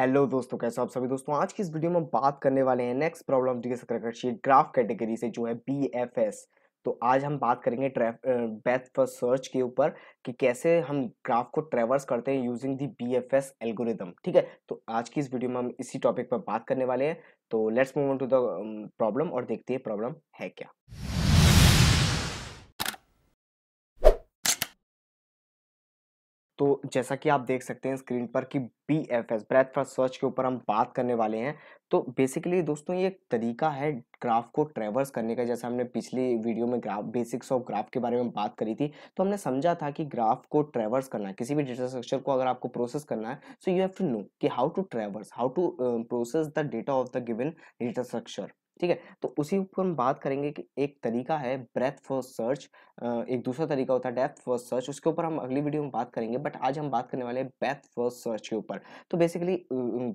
hello दोस्तों कैसे हो आप सभी दोस्तों आज की इस वीडियो में हम बात करने वाले हैं next problem sheet graph category से जो है बी एफ एस तो आज हम बात करेंगे बेथ फर्स्ट सर्च के ऊपर कि कैसे हम ग्राफ को ट्रेवर्स करते हैं using the B F S algorithm ठीक है तो आज की इस वीडियो में हम इसी टॉपिक पर बात करने वाले हैं तो let's move on to the problem और देखते हैं प्रॉब्लम है क्या तो जैसा कि आप देख सकते हैं स्क्रीन पर कि B F S breadth first search के ऊपर हम बात करने वाले हैं तो बेसिकली दोस्तों ये एक तरीका है ग्राफ को ट्रेवर्स करने का जैसा हमने पिछली वीडियो में ग्राफ बेसिक्स ऑफ ग्राफ के बारे में बात करी थी तो हमने समझा था कि ग्राफ को ट्रेवर्स करना किसी भी डेटा स्ट्रक्चर को अगर आपको प्रोसेस करना है so you have to know कि how to traverse how to process the data of the given data structure ठीक है तो उसी पर हम बात करेंगे कि एक तरीका है ब्रेथ फर्स्ट सर्च एक दूसरा तरीका होता है डेप्थ फर्स्ट सर्च उसके ऊपर हम अगली वीडियो में बात करेंगे बट आज हम बात करने वाले हैं ब्रेथ फर्स्ट सर्च के ऊपर तो बेसिकली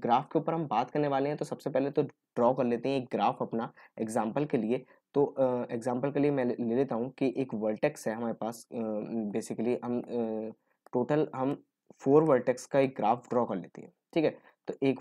ग्राफ के ऊपर हम बात करने वाले हैं तो सबसे पहले तो ड्रॉ कर लेते हैं एक ग्राफ अपना एग्जाम्पल के लिए तो एग्जाम्पल के लिए मैं ले लेता हूँ कि एक वर्टेक्स है हमारे पास बेसिकली हम टोटल हम फोर वर्टेक्स का एक ग्राफ ड्रॉ कर लेते हैं ठीक है तो एक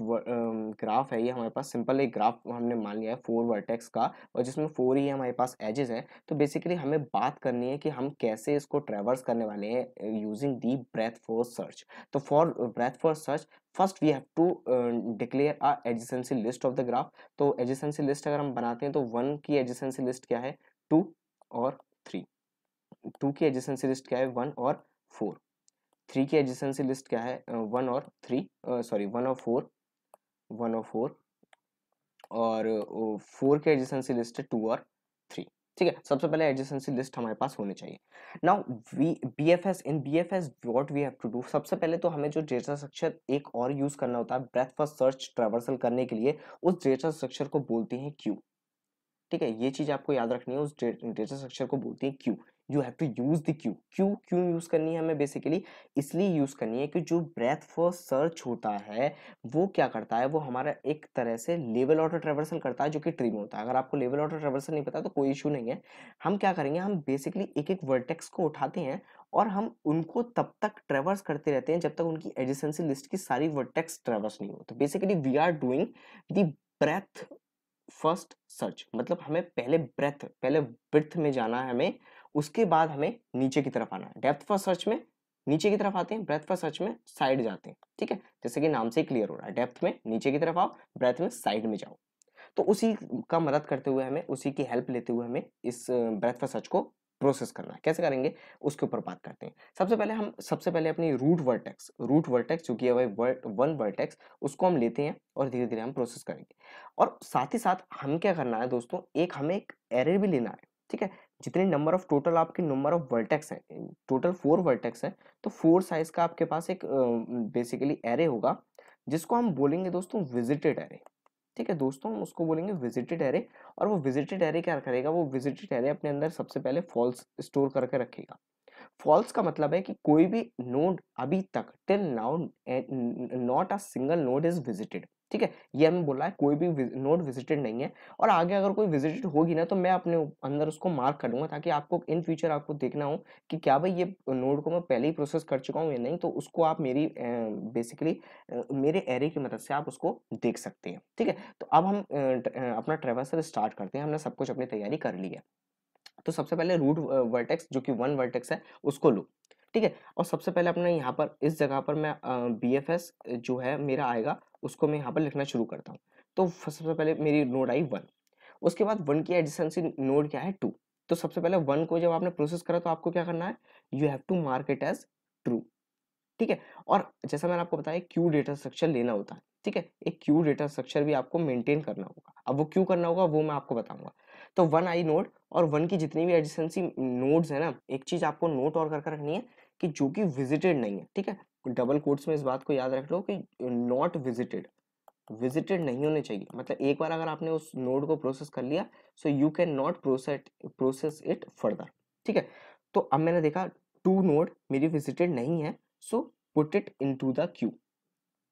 ग्राफ है ये हमारे पास सिंपल एक ग्राफ हमने मान लिया है फोर वर्टेक्स का और जिसमें फोर ही हमारे पास एजेस हैं तो बेसिकली हमें बात करनी है कि हम कैसे इसको ट्रेवर्स करने वाले हैं using the breadth for search तो for breadth for search first we have to declare a adjacency list of the graph तो एजिसेंसी लिस्ट अगर हम बनाते हैं तो वन की एजिसेंसी लिस्ट क्या है टू और थ्री टू की एजिसेंसी लिस्ट क्या है वन और फोर थ्री की एडजेंसी लिस्ट क्या है वन और थ्री सॉरी वन और फोर वन और फोर और फोर के एडजेंसी लिस्ट है टू और थ्री ठीक है सबसे पहले एडजेंसी लिस्ट हमारे पास होनी चाहिए now we B F S in B F S what we have to do सबसे पहले तो हमें जो डेटा स्ट्रक्चर एक और यूज करना होता है ब्रेथ फर्स्ट सर्च ट्रेवर्सल करने के लिए उस डेटा स्ट्रक्चर को बोलते हैं क्यू ठीक है ये चीज आपको याद रखनी है उस डेटा स्ट्रक्चर को बोलते हैं queue you have to use the queue queue क्यों यूज करनी है हमें बेसिकली इसलिए यूज करनी है कि जो ब्रेथ फॉर सर्च होता है वो क्या करता है वो हमारा एक तरह से लेवल ऑटो ट्रेवर्सल करता है जो कि ट्री में होता है अगर आपको लेवल ऑटो ट्रेवर्सल नहीं पता तो कोई इशू नहीं है हम क्या करेंगे हम बेसिकली एक एक वर्टेक्स को उठाते हैं और हम उनको तब तक ट्रेवर्स करते रहते हैं जब तक उनकी एडिसेंसी लिस्ट की सारी वर्टेक्स ट्रेवर्स नहीं हो तो basically we are doing the breadth first search मतलब हमें पहले ब्रेथ पहले ब्रथ में जाना है हमें उसके बाद हमें नीचे की तरफ आना है डेप्थ फॉर सर्च में नीचे की तरफ आते हैं ब्रेथ फॉर सर्च में साइड जाते हैं ठीक है जैसे कि नाम से क्लियर हो रहा है डेप्थ में नीचे की तरफ आओ ब्रेथ में साइड में जाओ तो उसी का मदद करते हुए हमें उसी की हेल्प लेते हुए हमें इस ब्रेथ फर्स्ट सर्च को प्रोसेस करना है कैसे करेंगे उसके ऊपर बात करते हैं सबसे पहले हम सबसे पहले अपनी रूट वर्टेक्स रूट वर्टेक्स जो कि है भाई वन वर्टेक्स उसको हम लेते हैं और धीरे धीरे हम प्रोसेस करेंगे और साथ ही साथ हम क्या करना है दोस्तों एक हमें एक एरे भी लेना है ठीक है जितने नंबर ऑफ टोटल आपके नंबर ऑफ वर्टेक्स हैं टोटल फोर वर्टेक्स हैं तो फोर साइज का आपके पास एक बेसिकली एरे होगा जिसको हम बोलेंगे दोस्तों विजिटेड एरे ठीक है दोस्तों हम उसको बोलेंगे विजिटेड एरे और वो विजिटेड एरे क्या करेगा वो विजिटेड एरे अपने अंदर सबसे पहले फॉल्स स्टोर करके रखेगा फॉल्स का मतलब है कि कोई भी नोड अभी तक till now not a single node is visited ठीक है ये हमें बोला है कोई भी नोड विजिटेड नहीं है और आगे अगर कोई विजिटेड होगी ना तो मैं अपने अंदर उसको मार्क कर लूँगा ताकि आपको इन फ्यूचर आपको देखना हो कि क्या भाई ये नोड को मैं पहले ही प्रोसेस कर चुका हूँ या नहीं तो उसको आप मेरी बेसिकली मेरे एरे की मदद से आप उसको देख सकते हैं ठीक है तो अब हम अपना ट्रेवर्सल स्टार्ट करते हैं हमने सब कुछ अपनी तैयारी कर ली है तो सबसे पहले रूट वर्टेक्स जो कि वन वर्टेक्स है उसको लो ठीक है और सबसे पहले अपने यहाँ पर इस जगह पर मैं बी एफ एस जो है मेरा आएगा उसको मैं यहाँ पर लिखना शुरू करता हूँ तो सबसे पहले मेरी नोड आई वन उसके बाद वन की एडिशनसी नोड क्या है टू तो सबसे पहले वन को जब आपने प्रोसेस करा तो आपको क्या करना है you have to mark it as true ठीक है और जैसा मैंने आपको बताया क्यू डेटा स्ट्रक्चर लेना होता है ठीक है एक क्यू डेटा स्ट्रक्चर भी आपको मेंटेन करना होगा अब वो क्यों करना होगा वो मैं आपको बताऊंगा तो वन आई नोड और वन की जितनी भी एडिशनसी नोड्स है ना एक चीज आपको नोट और कर रखनी है कि जो कि विजिटेड नहीं है ठीक है डबल कोट्स में इस बात को याद रख लो कि नॉट विजिटेड विजिटेड नहीं होने चाहिए मतलब एक बार अगर आपने उस नोड को प्रोसेस कर लिया so you can not process it further ठीक है तो अब मैंने देखा टू नोड मेरी विजिटेड नहीं है so put it into the queue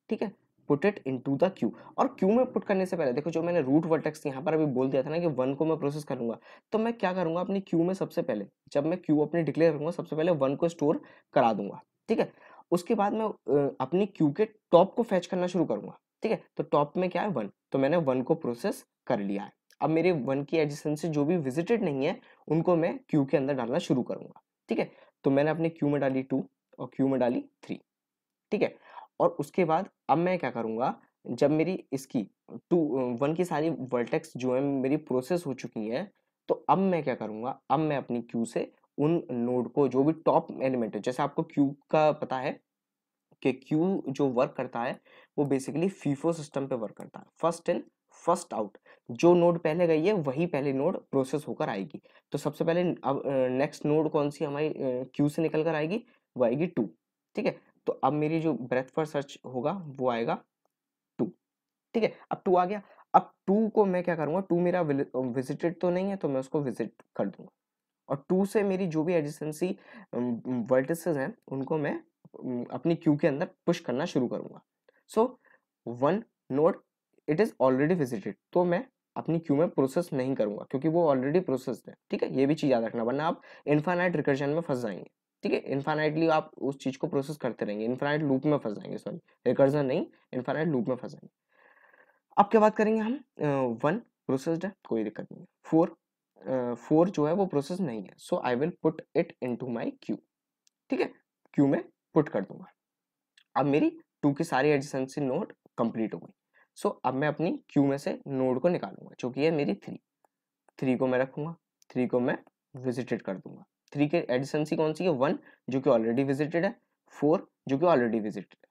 ठीक है put it into the queue और क्यू में पुट करने से पहले देखो जो मैंने रूट वर्टेक्स यहाँ पर अभी बोल दिया था ना कि वन को मैं प्रोसेस करूंगा तो मैं क्या करूंगा अपनी क्यू में सबसे पहले जब मैं क्यू अपनी डिक्लेयर करूंगा सबसे पहले वन को स्टोर करा दूंगा ठीक है उसके बाद मैं अपनी क्यू के टॉप को फैच करना शुरू करूंगा ठीक है तो टॉप में क्या है वन तो मैंने वन को प्रोसेस कर लिया है अब मेरे वन की एडिसन से जो भी विजिटेड नहीं है उनको मैं क्यू के अंदर डालना शुरू करूंगा ठीक है तो मैंने अपने क्यू में डाली टू और क्यू में डाली थ्री ठीक है और उसके बाद अब मैं क्या करूँगा जब मेरी इसकी टू वन की सारी वर्टेक्स जो है मेरी प्रोसेस हो चुकी है तो अब मैं क्या करूंगा अब मैं अपनी क्यू से उन नोड को जो भी टॉप एलिमेंट है जैसे आपको क्यू का पता है कि क्यू जो वर्क करता है वो बेसिकली फीफो सिस्टम पे वर्क करता है फर्स्ट इन फर्स्ट आउट जो नोड पहले गई है वही पहले नोड प्रोसेस होकर आएगी तो सबसे पहले अब नेक्स्ट नोड कौन सी हमारी क्यू से निकल कर आएगी वो आएगी टू ठीक है तो अब मेरी जो ब्रेथ पर सर्च होगा वो आएगा टू ठीक है अब टू आ गया अब टू को मैं क्या करूँगा टू मेरा विजिटेड तो नहीं है तो मैं उसको विजिट कर दूंगा और टू से मेरी जो भी एडिसेंसी वर्टिसेस हैं उनको मैं अपनी क्यू के अंदर पुश करना शुरू करूंगा so one node it is already visited तो मैं अपनी क्यू में प्रोसेस नहीं करूंगा क्योंकि वो ऑलरेडी प्रोसेस है ठीक है ये भी चीज़ याद रखना वरना आप इन्फानाइट रिकर्जन में फंस जाएंगे ठीक है इन्फानाइटली आप उस चीज़ को प्रोसेस करते रहेंगे इन्फानाइट लूप में फंस जाएंगे सॉरी रिकर्जन नहीं इन्फानाइट लूप में फंस जाएंगे अब क्या बात करेंगे हम वन प्रोसेस्ड है कोई दिक्कत नहीं फोर फोर जो है वो प्रोसेस नहीं है so I will put it into my queue ठीक है क्यू में पुट कर दूंगा अब मेरी टू की सारी एडजेंसी नोड कंप्लीट हो गई सो so, अब मैं अपनी क्यू में से नोड को निकालूंगा जो कि है मेरी थ्री थ्री को मैं रखूंगा थ्री को मैं विजिटेड कर दूंगा थ्री की एडिसेंसी कौन सी है वन जो कि ऑलरेडी विजिटेड है फोर जो कि ऑलरेडी विजिटेड है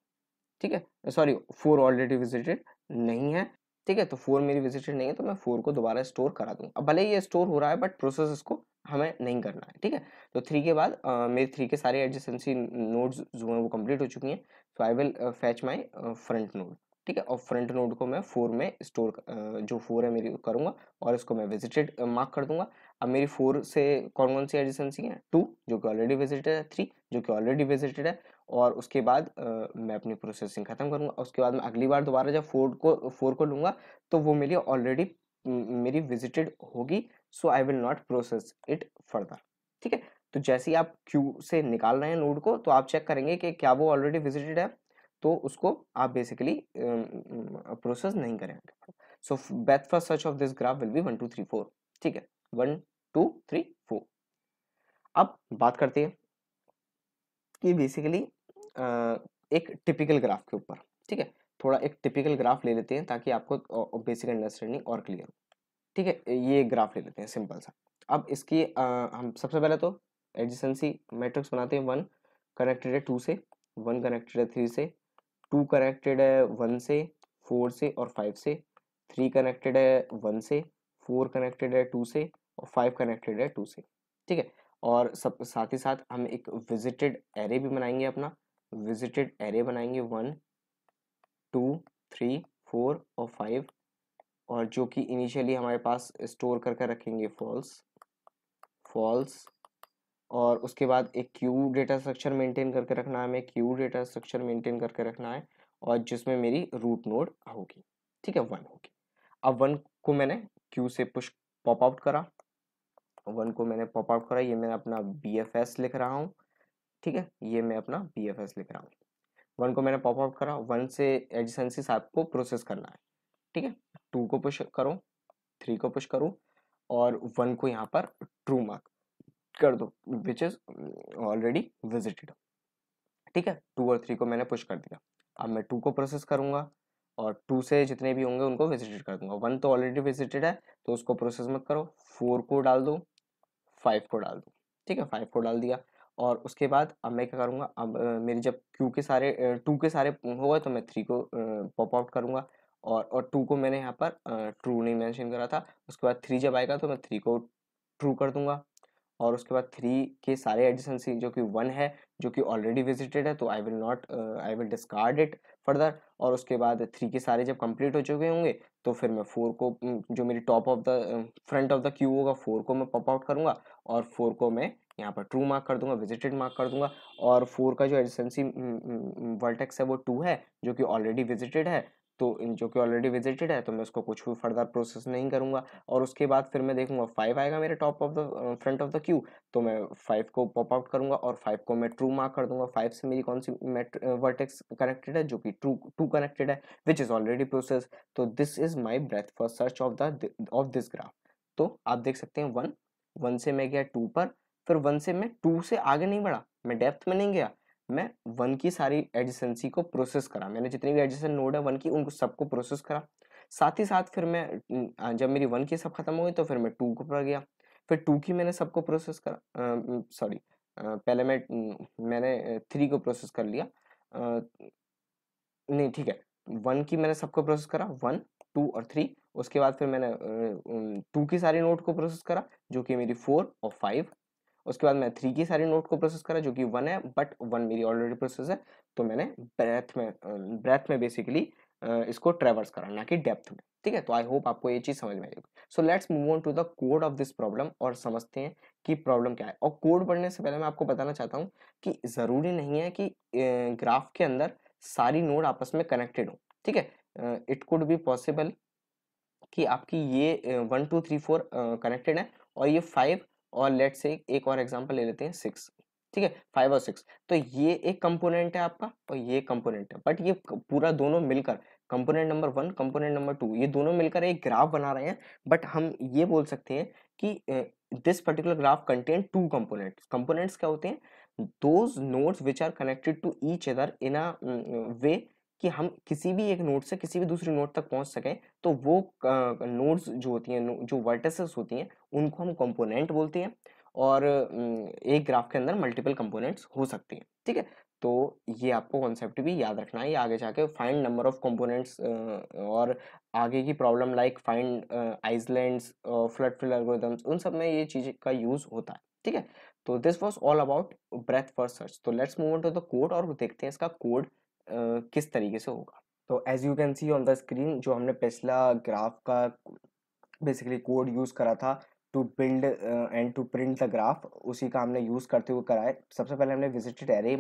ठीक है सॉरी फोर ऑलरेडी विजिटेड नहीं है ठीक है तो फोर मेरी विजिटेड नहीं है तो मैं फोर को दोबारा स्टोर करा दूँ अब भले ये स्टोर हो रहा है बट प्रोसेस इसको हमें नहीं करना है ठीक है तो थ्री के बाद uh, मेरे थ्री के सारे एडजेंसी नोड्स जो हैं वो कंप्लीट हो चुकी हैं so I will fetch my front node ठीक है और फ्रंट नोड को मैं फोर में स्टोर जो फोर है मेरी करूँगा और इसको मैं विजिटेड मार्क कर दूंगा अब मेरी फोर से कौन कौन सी एडजेंसी है टू जो कि ऑलरेडी विजिटेड है थ्री जो कि ऑलरेडी विजिटेड है और उसके बाद आ, मैं अपनी प्रोसेसिंग ख़त्म करूँगा उसके बाद मैं अगली बार दोबारा जब फोर को फोर को लूँगा तो वो मेरी ऑलरेडी मेरी विजिटेड होगी so I will not process it further ठीक है तो जैसे ही आप क्यू से निकाल रहे हैं नोड को तो आप चेक करेंगे कि क्या वो ऑलरेडी विजिटेड है तो उसको आप बेसिकली प्रोसेस नहीं करेंगे so breadth for search of this graph will be one two three four ठीक है वन टू थ्री फोर अब बात करते हैं कि बेसिकली एक टिपिकल ग्राफ के ऊपर ठीक है थोड़ा एक टिपिकल ग्राफ ले लेते हैं ताकि आपको बेसिक अंडरस्टैंडिंग और क्लियर हो ठीक है ये ग्राफ ले लेते हैं सिंपल सा अब इसकी आ, हम सबसे पहले तो एडजेंसी मैट्रिक्स बनाते हैं वन कनेक्टेड है टू से वन कनेक्टेड है थ्री से टू कनेक्टेड है वन से फोर से और फाइव से थ्री कनेक्टेड है वन से फोर कनेक्टेड है टू से और फाइव कनेक्टेड है टू से ठीक है और सब साथ ही साथ हम एक विजिटेड एरे भी बनाएंगे अपना विजिटेड एरे बनाएंगे वन टू थ्री फोर और फाइव और जो कि इनिशियली हमारे पास स्टोर कर कर रखेंगे फॉल्स फॉल्स और उसके बाद एक क्यू डेटा स्ट्रक्चर मेंटेन करके रखना है हमें क्यू डेटा स्ट्रक्चर मेंटेन करके रखना है और जिसमें मेरी रूट नोड होगी ठीक है वन होगी अब वन को मैंने क्यू से पुश पॉप आउट करा वन को मैंने पॉप आउट करा ये मैंने अपना बी एफ एस लिख रहा हूँ ठीक है ये मैं अपना बी एफ एस लिख रहा हूँ वन को मैंने पॉप आउट करा वन से एडजेंसी आपको प्रोसेस करना है ठीक है टू को पुश करो थ्री को पुश करो और वन को यहाँ पर ट्रू मार्क कर दो विच इज ऑलरेडी विजिटेड ठीक है टू और थ्री को मैंने पुश कर दिया अब मैं टू को प्रोसेस करूंगा और टू से जितने भी होंगे उनको विजिटेड कर दूंगा वन तो ऑलरेडी विजिटेड है तो उसको प्रोसेस मत करो फोर को डाल दो फाइव को डाल दो ठीक है फाइव को डाल दिया और उसके बाद अब मैं क्या करूँगा अब मेरे जब क्यू के सारे टू के सारे हो गए तो मैं थ्री को पॉप आउट करूँगा और और टू को मैंने यहाँ पर ट्रू नहीं मेंशन करा था उसके बाद थ्री जब आएगा तो मैं थ्री को ट्रू कर दूंगा और उसके बाद थ्री के सारे एडिशन जो कि वन है जो कि ऑलरेडी विजिटेड है तो I will not I will discard it further और उसके बाद थ्री के सारे जब कंप्लीट हो चुके होंगे तो फिर मैं फोर को जो मेरी top of the front of the queue होगा फोर को मैं पॉप आउट करूँगा और फोर को मैं यहाँ पर ट्रू मार्क कर दूंगा विजिटेड मार्क कर दूंगा और फोर का जो एडिसेंसी वर्टेक्स mm, mm, है वो टू है जो कि ऑलरेडी विजिटेड है तो जो कि ऑलरेडी विजिटेड है तो मैं उसको कुछ भी फर्दर प्रोसेस नहीं करूँगा और उसके बाद फिर मैं देखूंगा फाइव आएगा मेरे top of the front of the queue तो मैं फाइव को पॉप आउट करूँगा और फाइव को मैं ट्रू मार्क कर दूंगा फाइव से मेरी कौन सी वर्टेक्स कनेक्टेड uh, है जो कि ट्रू टू कनेक्टेड है विच इज़ ऑलरेडी प्रोसेस तो this is my breadth first search of the of this graph तो आप देख सकते हैं वन वन से मैं गया टू पर फिर वन से मैं टू से आगे नहीं बढ़ा मैं डेप्थ में नहीं गया मैं वन की सारी एडिसेंसी को प्रोसेस करा मैंने जितनी भी एडिसन नोड है वन की उनको सबको प्रोसेस करा साथ ही साथ फिर मैं जब मेरी वन की सब खत्म हो गई तो फिर मैं टू को पढ़ गया फिर टू की मैंने सबको प्रोसेस करा सॉरी पहले मैं मैंने थ्री को प्रोसेस कर लिया आ, नहीं ठीक है वन की मैंने सबको प्रोसेस करा वन टू और थ्री उसके बाद फिर मैंने टू की सारी नोट को प्रोसेस करा जो कि मेरी फोर और फाइव उसके बाद मैं थ्री की सारी नोट को प्रोसेस करा जो कि वन है बट वन मेरी ऑलरेडी प्रोसेस है तो मैंने ब्रेथ में ब्रेथ में बेसिकली इसको ट्रेवर्स करा ना कि डेप्थ में ठीक है तो आई होप आपको ये चीज़ समझ में आएगी so let's move on to the code of this problem और समझते हैं कि प्रॉब्लम क्या है और कोड पढ़ने से पहले मैं आपको बताना चाहता हूँ कि ज़रूरी नहीं है कि ग्राफ के अंदर सारी नोड आपस में कनेक्टेड हो ठीक है इट कुड बी पॉसिबल कि आपकी ये one two three four connected है और ये फाइव और लेट से एक और एग्जाम्पल ले लेते हैं सिक्स ठीक है फाइव और सिक्स तो ये एक कंपोनेंट है आपका और ये कंपोनेंट है बट ये पूरा दोनों मिलकर component number one component number two ये दोनों मिलकर एक ग्राफ बना रहे हैं बट हम ये बोल सकते हैं कि this particular graph contain two components components क्या होते हैं those nodes which are connected to each other in a way कि हम किसी भी एक नोड से किसी भी दूसरी नोड तक पहुंच सकें तो वो नोड्स जो होती हैं जो वर्टिसेस होती हैं उनको हम कंपोनेंट बोलते हैं और एक ग्राफ के अंदर मल्टीपल कंपोनेंट्स हो सकती हैं ठीक है तो ये आपको कॉन्सेप्ट भी याद रखना है आगे जाके फाइंड नंबर ऑफ कंपोनेंट्स और आगे की problem like find island flood fill उन सब में ये चीज़ का यूज़ होता है ठीक है तो this was all about breadth for search तो let's move on to the code और देखते हैं इसका कोड किस तरीके से होगा तो as you can see on the screen जो हमने पिछला ग्राफ का बेसिकली कोड यूज़ करा था to build and to print the graph उसी का हमने यूज़ करते हुए करा है सबसे पहले हमने विजिटेड एरे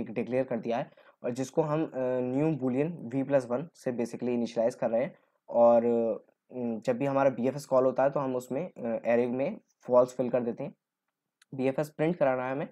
एक डिक्लेयर कर दिया है और जिसको हम new boolean V plus one से बेसिकली इनिशलाइज कर रहे हैं और जब भी हमारा बी एफ एस कॉल होता है तो हम उसमें एरे में फॉल्स फिल कर देते हैं बी एफ एस प्रिंट कराना है हमें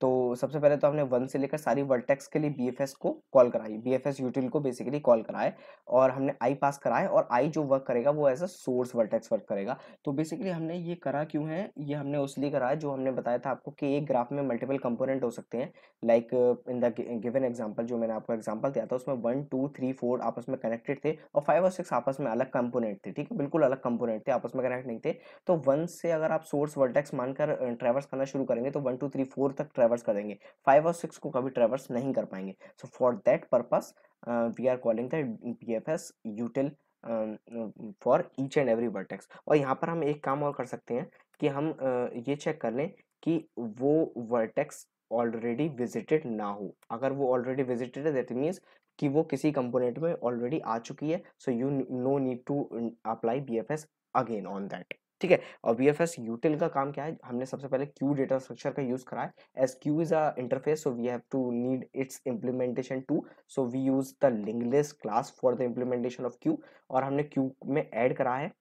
तो सबसे पहले तो हमने वन से लेकर सारी वर्टेक्स के लिए बी को कॉल कराई बी एफ यूटिल को बेसिकली कॉल कराए और हमने आई पास कराए और आई जो वर्क करेगा वो as a source vertex work करेगा तो बेसिकली हमने ये करा क्यों है ये हमने उस लिए कराया जो हमने बताया था आपको कि एक ग्राफ में मल्टीपल कंपोनेंट हो सकते हैं like in the given example जो मैंने आपको एग्जाम्पल दिया था उसमें वन टू थ्री फोर आपस में कनेक्टेड थे और फाइव और सिक्स आपस में अलग कंपोनेंट थे ठीक है बिल्कुल अलग कंपोनेंट थे आपस में कनेक्ट नहीं थे तो वन से अगर आप सोर्स वर्टेक्स मानकर ट्रेवल्स uh, करना शुरू करेंगे तो वन टू थ्री फोर तक ट्रेवर्स करेंगे फाइव और सिक्स को कभी ट्रेवर्स नहीं कर पाएंगे so for that purpose we are calling the B F S util for each and every vertex और यहाँ पर हम एक काम और कर सकते हैं कि हम uh, ये चेक कर लें कि वो वर्टेक्स ऑलरेडी विजिटेड ना हो अगर वो ऑलरेडी विजिटेड है दैट मीन्स कि वो किसी कंपोनेंट में ऑलरेडी आ चुकी है so you no need to apply B F S again on that ठीक है और बी एफ एस यूटिल का काम क्या है हमने सबसे पहले क्यू डेटा स्ट्रक्चर का यूज करा है as queue is a interface so we have to need its implementation too so we use the linked list class for the implementation of queue और हमने क्यू में एड करा है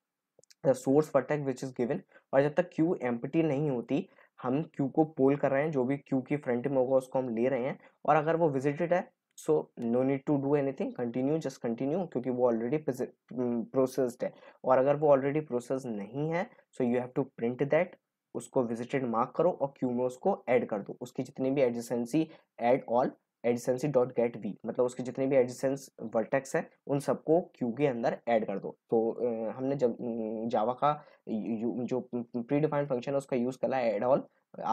the source vertex which is given और जब तक Q empty नहीं होती हम क्यू को पोल कर रहे हैं जो भी क्यू की फ्रंट में होगा उसको हम ले रहे हैं और अगर वो विजिटेड है so no need to do anything continue just continue क्योंकि वो ऑलरेडी प्रोसेस्ड mm, है और अगर वो ऑलरेडी प्रोसेस नहीं है so you have to print that उसको विजिटेड मार्क करो और क्यू में उसको ऐड कर दो उसकी जितनी भी adjacency add all adjacency dot get V मतलब उसके जितने भी एडिसेंस वर्टेक्स हैं उन सबको क्यू के अंदर ऐड कर दो तो हमने जब जावा का जो प्री डिफाइंड फंक्शन है उसका यूज़ करा एड ऑल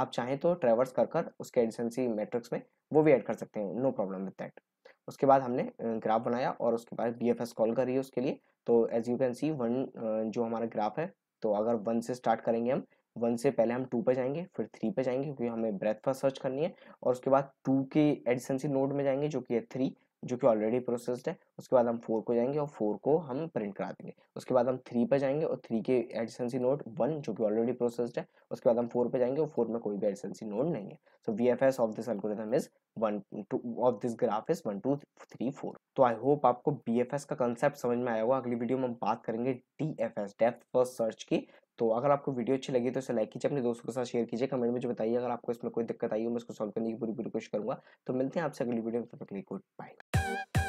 आप चाहें तो ट्रेवर्स कर कर उसके एडिसेंसी मैट्रिक्स में वो भी ऐड कर सकते हैं नो प्रॉब्लम विद दैट उसके बाद हमने ग्राफ बनाया और उसके बाद बी कॉल करी उसके लिए तो as you can see one जो हमारा ग्राफ है तो अगर वन से स्टार्ट करेंगे हम वन से पहले हम टू पे जाएंगे फिर थ्री पे जाएंगे क्योंकि हमें ब्रेथ फर्स्ट सर्च करनी है और उसके बाद टू के एडिसेंसी नोड में जाएंगे जो कि है थ्री जो कि ऑलरेडी प्रोसेस्ड है उसके बाद हम फोर को जाएंगे और फोर को हम प्रिंट करा देंगे उसके बाद हम थ्री पर जाएंगे और थ्री के एडिसेंसी नोट वन जो कि ऑलरेडी प्रोसेस्ड है उसके बाद हम फोर पर जाएंगे और फोर में कोई भी एडिसेंसी नोट नहीं है so B F S of this algorithm is one two of this graph is one two three four तो आई होप आपको बी एफ एस का कंसेप्ट समझ में आया होगा अगली वीडियो में हम बात करेंगे D F S depth first search की तो अगर आपको वीडियो अच्छी लगी तो इसे लाइक कीजिए अपने दोस्तों के साथ शेयर कीजिए कमेंट में जो बताइए अगर आपको इसमें कोई दिक्कत आई हो मैं इसको सॉल्व करने की पूरी पूरी कोशिश करूंगा तो मिलते हैं आपसे अगली वीडियो में तब तक लिए गुड बाय